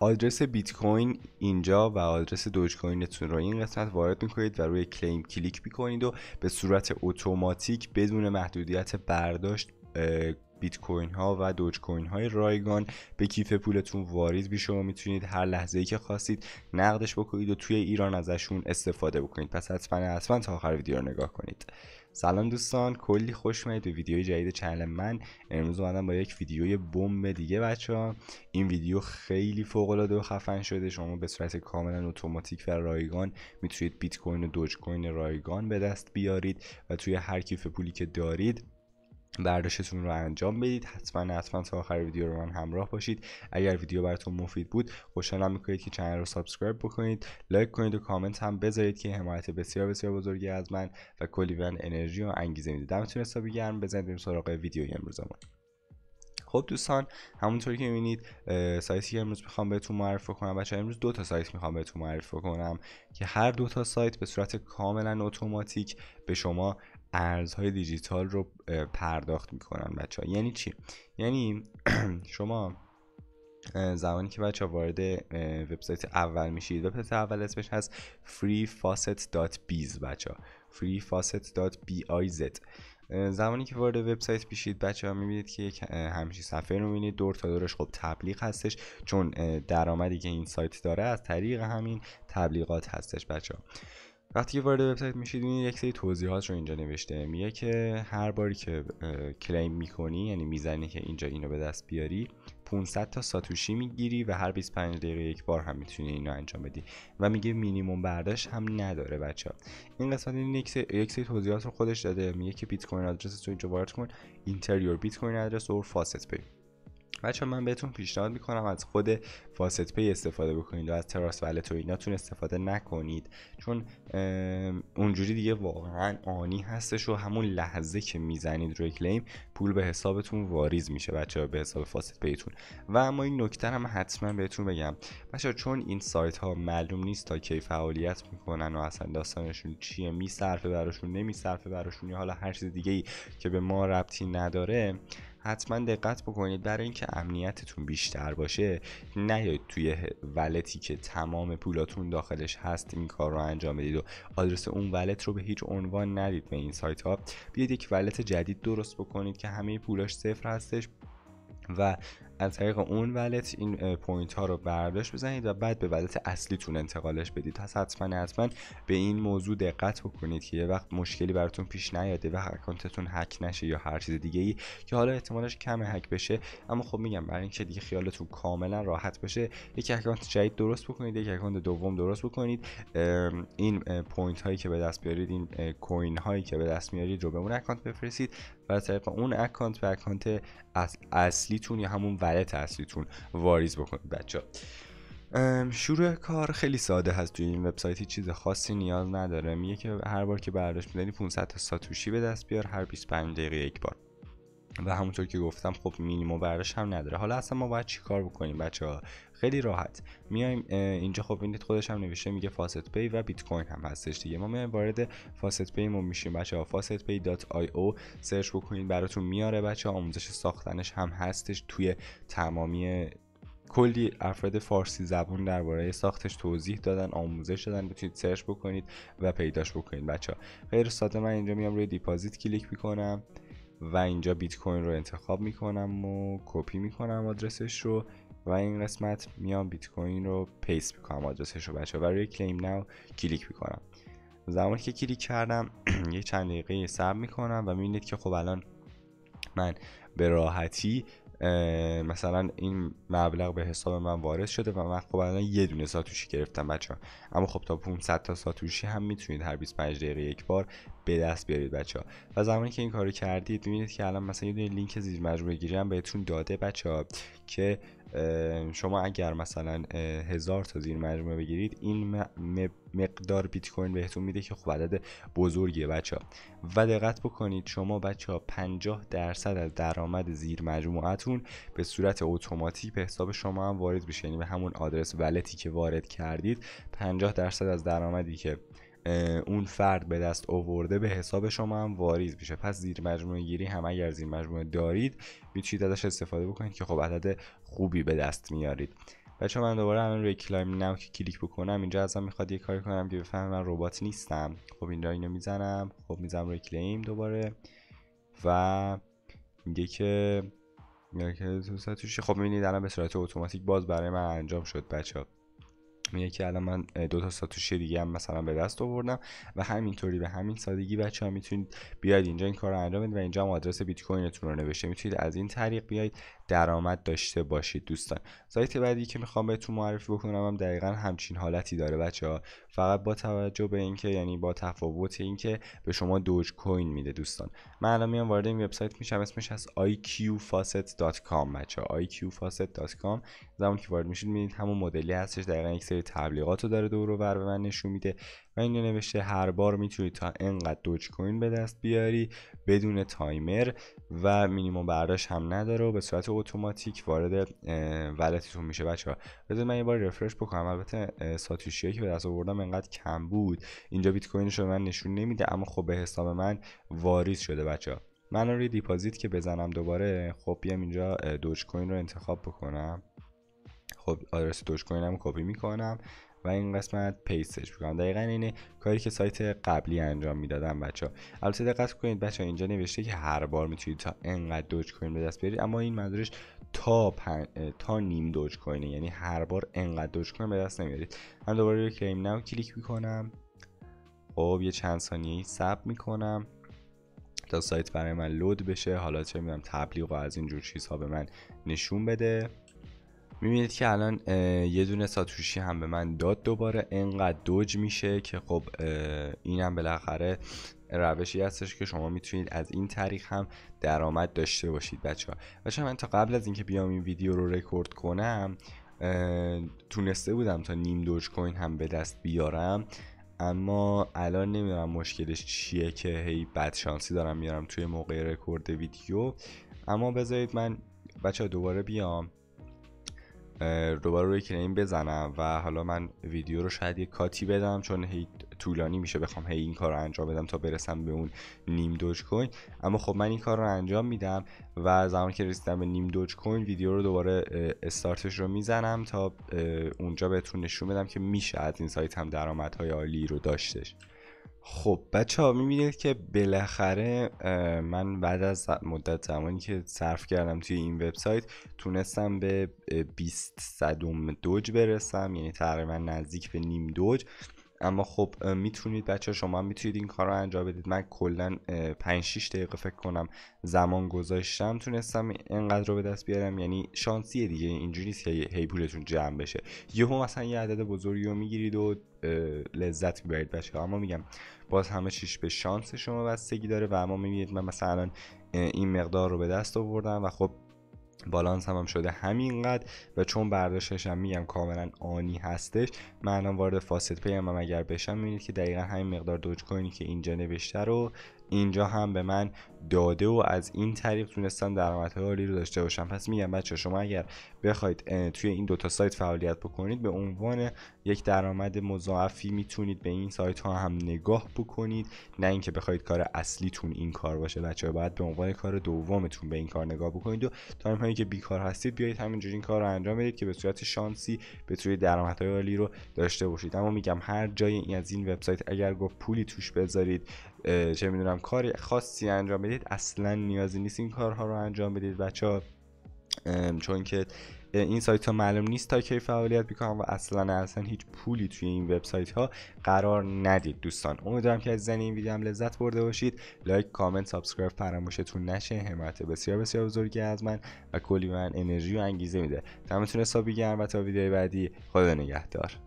آدرس بیت کوین اینجا و آدرس دوج کوینتون رو این قسمت وارد میکنید و روی کلیم کلیک میکنید و به صورت اتوماتیک بدون محدودیت برداشت بیت کوین ها و دوج کوین های رایگان به کیف پولتون واریز بی شما میتونید هر لحظه ای که خواستید نقدش بکنید و توی ایران ازشون استفاده بکنید پس حتما حتما تا آخر ویدیو رو نگاه کنید سلام دوستان کلی خوش اومدید به ویدیوی جدید چنل من امروز اومدم با یک ویدیوی بمب دیگه بچه ها این ویدیو خیلی فوق العاده و خفن شده شما به صورت کاملا اتوماتیک و رایگان میتونید بیت کوین و دوج کوین رایگان به دست بیارید و توی هر کیف پولی که دارید برداشتتون رو انجام بدید حتما حتما تا آخر ویدیو رو من همراه باشید اگر ویدیو براتون مفید بود خوشحالم میکنید که چنل رو سابسکرایب بکنید لایک کنید و کامنت هم بذارید که حمایت بسیار بسیار بزرگی از من و کلی من انرژی و انگیزه میده دمتون حسابی گرم بزنید بریم سراغ ویدیو امروزمون خب دوستان همونطور که میبینید سایتی که امروز میخوام بهتون معرفی کنم بچه امروز دو تا سایت میخوام بهتون معرفی کنم که هر دو تا سایت به صورت کاملا اتوماتیک به شما ارزهای دیجیتال رو پرداخت میکنن بچه ها یعنی چی یعنی شما زمانی که بچه وارد وبسایت اول میشید وبسایت اول اسمش هست freefacet.biz بچه ها freefacet.biz زمانی که وارد وبسایت میشید بچه ها میبینید که همیشه صفحه رو میبینید دور تا دورش خب تبلیغ هستش چون درآمدی که این سایت داره از طریق همین تبلیغات هستش بچه ها وقتی که وارد وبسایت میشید این یک سری توضیحات رو اینجا نوشته میگه که هر باری که کلیم میکنی یعنی میزنی که اینجا اینو به دست بیاری 500 تا ساتوشی میگیری و هر 25 دقیقه یک بار هم میتونی اینو انجام بدی و میگه مینیموم برداشت هم نداره بچه این قسمت این یک سری توضیحات رو خودش داده میگه که بیت کوین آدرس تو اینجا وارد کن اینتریور بیت کوین آدرس اور فاست بچه من بهتون پیشنهاد میکنم از خود فاست پی استفاده بکنید و از تراس ولت ایناتون استفاده نکنید چون اونجوری دیگه واقعا آنی هستش و همون لحظه که میزنید روی کلیم پول به حسابتون واریز میشه بچه به حساب فاست پیتون و اما این نکته هم حتما بهتون بگم بچه چون این سایت ها معلوم نیست تا کی فعالیت میکنن و اصلا داستانشون چیه میصرفه براشون نمیصرفه براشون یا حالا هر چیز دیگه ای که به ما ربطی نداره حتما دقت بکنید برای اینکه امنیتتون بیشتر باشه نیاید توی ولتی که تمام پولاتون داخلش هست این کار رو انجام بدید و آدرس اون ولت رو به هیچ عنوان ندید به این سایت ها بیاید یک ولت جدید درست بکنید که همه پولاش صفر هستش و از طریق اون ولت این پوینت ها رو برداشت بزنید و بعد به ولت اصلیتون انتقالش بدید پس حتما حتما به این موضوع دقت بکنید که یه وقت مشکلی براتون پیش نیاد و اکانتتون هک نشه یا هر چیز دیگه ای که حالا احتمالش کم هک بشه اما خب میگم برای اینکه دیگه خیالتون کاملا راحت بشه یک اکانت جدید درست بکنید یک اکانت دوم درست بکنید این پوینت هایی که به دست بیارید این کوین هایی که به دست میارید رو به اون اکانت بفرستید و از طریق اون اکانت به اکانت اصلیتون یا همون برای تحصیلتون واریز بکنید بچه شروع کار خیلی ساده هست توی این وبسایتی چیز خاصی نیاز نداره میگه که هر بار که برداشت میزنی 500 تا ساتوشی به دست بیار هر 25 دقیقه یک بار و همونطور که گفتم خب مینیمو براش هم نداره حالا اصلا ما باید چیکار بکنیم بچه ها خیلی راحت میایم اینجا خب ببینید خودش هم نوشته میگه فاست پی و بیت کوین هم هستش دیگه ما میایم وارد فاست پی مون میشیم بچه ها فاست پی دات آی او سرچ بکنید براتون میاره بچه آموزش ساختنش هم هستش توی تمامی کلی افراد فارسی زبون درباره ساختش توضیح دادن آموزش دادن بتونید سرچ بکنید و پیداش بکنید بچه غیر ساده من اینجا میام روی دیپازیت کلیک میکنم و اینجا بیت کوین رو انتخاب میکنم و کپی میکنم آدرسش رو و این قسمت میام بیت کوین رو پیست میکنم آدرسش رو بچه و روی کلیم ناو کلیک میکنم زمانی که کلیک کردم یه چند دقیقه صبر میکنم و میبینید که خب الان من به راحتی مثلا این مبلغ به حساب من وارد شده و من خب الان یه دونه ساتوشی گرفتم بچه ها اما خب تا 500 تا ساتوشی هم میتونید هر 25 دقیقه یک بار به دست بیارید بچه ها و زمانی که این کارو کردید میبینید که الان مثلا یه دونه لینک زیر مجموعه هم بهتون داده بچه ها که شما اگر مثلا هزار تا زیر مجموعه بگیرید این مقدار بیت کوین بهتون میده که خب عدد بزرگیه بچه ها و دقت بکنید شما بچه ها 50 درصد از درآمد زیر تون به صورت اتوماتیک به حساب شما هم وارد میشه یعنی به همون آدرس ولتی که وارد کردید 50 درصد از درآمدی که اون فرد به دست آورده به حساب شما هم واریز میشه پس زیر مجموعه گیری هم اگر زیر مجموعه دارید میتونید ازش استفاده بکنید که خب عدد خوبی به دست میارید بچه من دوباره همین روی کلایم نو که کلیک بکنم اینجا ازم میخواد یه کاری کنم که بفهم من ربات نیستم خب اینجا اینو میزنم خب میزنم روی کلیم دوباره و میگه که خب میبینید الان به صورت اتوماتیک باز برای من انجام شد بچه که الان من دو تا ساتوشی دیگه هم مثلا به دست آوردم و همینطوری به همین سادگی بچه ها میتونید بیاید اینجا این کار رو انجام بدید و اینجا هم آدرس بیت کوینتون رو نوشته میتونید از این طریق بیاید درآمد داشته باشید دوستان سایت بعدی که میخوام بهتون معرفی بکنم هم دقیقا همچین حالتی داره بچه ها فقط با توجه به اینکه یعنی با تفاوت اینکه به شما دوج کوین میده دوستان من الان میام وارد این وبسایت میشم اسمش از iqfacet.com بچه iqfacet.com زمانی که وارد میشید میبینید همون مدلی هستش دقیقا یک سری تبلیغات رو داره دور بر به من نشون میده و اینو نوشته هر بار میتونید تا انقدر دوج کوین به دست بیاری بدون تایمر و مینیمم برداشت هم نداره و به صورت اتوماتیک وارد ولتتون میشه بچه‌ها بذارید من یه بار رفرش بکنم البته ساتوشی که به دست آوردم انقدر کم بود اینجا بیت کوینش رو من نشون نمیده اما خب به حساب من واریز شده بچه‌ها من روی دیپازیت که بزنم دوباره خب بیام اینجا دوج کوین رو انتخاب بکنم خب آدرس دوج کوینم کپی میکنم و این قسمت پیستش میکنم دقیقا اینه کاری که سایت قبلی انجام میدادم بچه ها البته دقت کنید بچه ها اینجا نوشته که هر بار میتونید تا انقدر دوج کوین به دست بیارید اما این منظورش تا تا نیم دوج کوینه یعنی هر بار انقدر دوج کوین به دست نمیارید من دوباره روی کلیم نو کلیک میکنم خب یه چند ثانیه سب میکنم تا سایت برای من لود بشه حالا چه میدونم تبلیغ و از اینجور چیزها به من نشون بده میبینید که الان یه دونه ساتوشی هم به من داد دوباره انقدر دوج میشه که خب اینم بالاخره روشی هستش که شما میتونید از این طریق هم درآمد داشته باشید بچه ها بچه من تا قبل از اینکه بیام این ویدیو رو رکورد کنم تونسته بودم تا نیم دوج کوین هم به دست بیارم اما الان نمیدونم مشکلش چیه که هی بد شانسی دارم میارم توی موقع رکورد ویدیو اما بذارید من بچه دوباره بیام دوباره روی کریم بزنم و حالا من ویدیو رو شاید یه کاتی بدم چون هی طولانی میشه بخوام هی این کار رو انجام بدم تا برسم به اون نیم دوج کوین اما خب من این کار رو انجام میدم و زمان که رسیدم به نیم دوج کوین ویدیو رو دوباره استارتش رو میزنم تا اونجا بهتون نشون بدم که میشه از این سایت هم های عالی رو داشتش خب بچه ها میبینید که بالاخره من بعد از مدت زمانی که صرف کردم توی این وبسایت تونستم به 20 صدم دوج برسم یعنی تقریبا نزدیک به نیم دوج اما خب میتونید بچه شما میتونید این کار رو انجام بدید من کلا 5 6 دقیقه فکر کنم زمان گذاشتم تونستم اینقدر رو به دست بیارم یعنی شانسیه دیگه اینجوری نیست که هی پولتون جمع بشه یهو مثلا یه عدد بزرگی رو میگیرید و لذت میبرید بچه اما میگم باز همه چیش به شانس شما بستگی داره و اما میبینید من مثلا این مقدار رو به دست آوردم و خب بالانس هم, هم شده همینقدر و چون برداشتش هم میگم کاملا آنی هستش هم وارد فاسد پی هم, هم اگر بشم میبینید که دقیقا همین مقدار دوج کوینی که اینجا نوشته رو اینجا هم به من داده و از این طریق تونستم درآمدهای عالی رو داشته باشم پس میگم بچه شما اگر بخواید توی این دوتا سایت فعالیت بکنید به عنوان یک درآمد مضاعفی میتونید به این سایت ها هم نگاه بکنید نه اینکه بخواید کار اصلیتون این کار باشه بچه باید به عنوان کار دومتون به این کار نگاه بکنید و تایم هایی که بیکار هستید بیایید همینجوری این کار رو انجام بدید که به صورت شانسی به درآمد درآمدهای عالی رو داشته باشید اما میگم هر جای این از این وبسایت اگر گفت پولی توش بذارید چه میدونم کاری خاصی انجام بدید اصلا نیازی نیست این کارها رو انجام بدید بچه ها چون که این سایت ها معلوم نیست تا کی فعالیت میکنم و اصلا اصلا هیچ پولی توی این وبسایت ها قرار ندید دوستان امیدوارم که از زن این ویدیو هم لذت برده باشید لایک کامنت سابسکرایب فراموشتون نشه حمایت بسیار بسیار بزرگی از من و کلی من انرژی و انگیزه میده تمتون حسابی و تا ویدیو بعدی خدا نگهدار